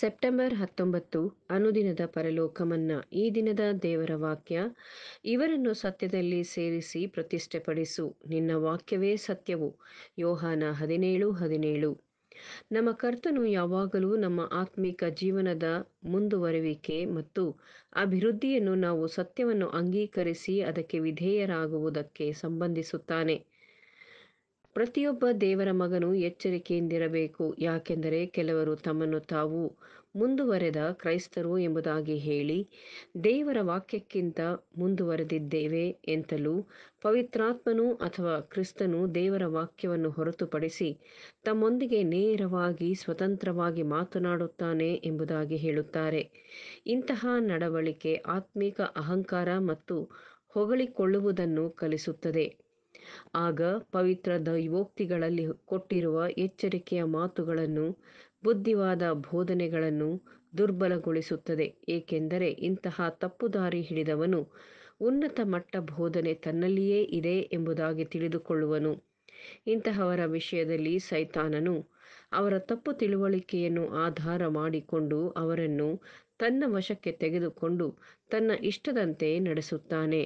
September ಹತ್ತೊಂಬತ್ತು ಅನುದಿನದ ಪರಲೋಕಮನ್ನ ಈ ದಿನದ ದೇವರ ವಾಕ್ಯ ಇವರನ್ನು ಸತ್ಯದಲ್ಲಿ ಸೇರಿಸಿ ಪ್ರತಿಷ್ಠೆಪಡಿಸು ನಿನ್ನ ವಾಕ್ಯವೇ ಸತ್ಯವು ಯೋಹಾನ ಹದಿನೇಳು ಹದಿನೇಳು ನಮ್ಮ ಕರ್ತನು ಯಾವಾಗಲೂ ನಮ್ಮ ಆತ್ಮಿಕ ಜೀವನದ ಮುಂದುವರಿವಿಕೆ ಮತ್ತು ಅಭಿವೃದ್ಧಿಯನ್ನು ನಾವು ಸತ್ಯವನ್ನು ಅಂಗೀಕರಿಸಿ ಅದಕ್ಕೆ ವಿಧೇಯರಾಗುವುದಕ್ಕೆ ಸಂಬಂಧಿಸುತ್ತಾನೆ ಪ್ರತಿಯೊಬ್ಬ ದೇವರ ಮಗನು ಎಚ್ಚರಿಕೆಯಿಂದಿರಬೇಕು ಯಾಕೆಂದರೆ ಕೆಲವರು ತಮ್ಮನ್ನು ತಾವು ಮುಂದುವರೆದ ಕ್ರೈಸ್ತರು ಎಂಬುದಾಗಿ ಹೇಳಿ ದೇವರ ವಾಕ್ಯಕ್ಕಿಂತ ಮುಂದುವರೆದಿದ್ದೇವೆ ಎಂತಲೂ ಪವಿತ್ರಾತ್ಮನು ಅಥವಾ ಕ್ರಿಸ್ತನು ದೇವರ ವಾಕ್ಯವನ್ನು ಹೊರತುಪಡಿಸಿ ತಮ್ಮೊಂದಿಗೆ ನೇರವಾಗಿ ಸ್ವತಂತ್ರವಾಗಿ ಮಾತನಾಡುತ್ತಾನೆ ಎಂಬುದಾಗಿ ಹೇಳುತ್ತಾರೆ ಇಂತಹ ನಡವಳಿಕೆ ಆತ್ಮಿಕ ಅಹಂಕಾರ ಮತ್ತು ಹೊಗಳಿಕೊಳ್ಳುವುದನ್ನು ಕಲಿಸುತ್ತದೆ ಆಗ ಪವಿತ್ರ ದೈವೋಕ್ತಿಗಳಲ್ಲಿ ಕೊಟ್ಟಿರುವ ಎಚ್ಚರಿಕೆಯ ಮಾತುಗಳನ್ನು ಬುದ್ಧಿವಾದ ಬೋಧನೆಗಳನ್ನು ದುರ್ಬಲಗೊಳಿಸುತ್ತದೆ ಏಕೆಂದರೆ ಇಂತಹ ತಪ್ಪುದಾರಿ ಹಿಡಿದವನು ಉನ್ನತ ಮಟ್ಟ ಬೋಧನೆ ತನ್ನಲ್ಲಿಯೇ ಇದೆ ಎಂಬುದಾಗಿ ತಿಳಿದುಕೊಳ್ಳುವನು ಇಂತಹವರ ವಿಷಯದಲ್ಲಿ ಸೈತಾನನು ಅವರ ತಪ್ಪು ತಿಳುವಳಿಕೆಯನ್ನು ಆಧಾರ ಮಾಡಿಕೊಂಡು ಅವರನ್ನು ತನ್ನ ವಶಕ್ಕೆ ತೆಗೆದುಕೊಂಡು ತನ್ನ ಇಷ್ಟದಂತೆ ನಡೆಸುತ್ತಾನೆ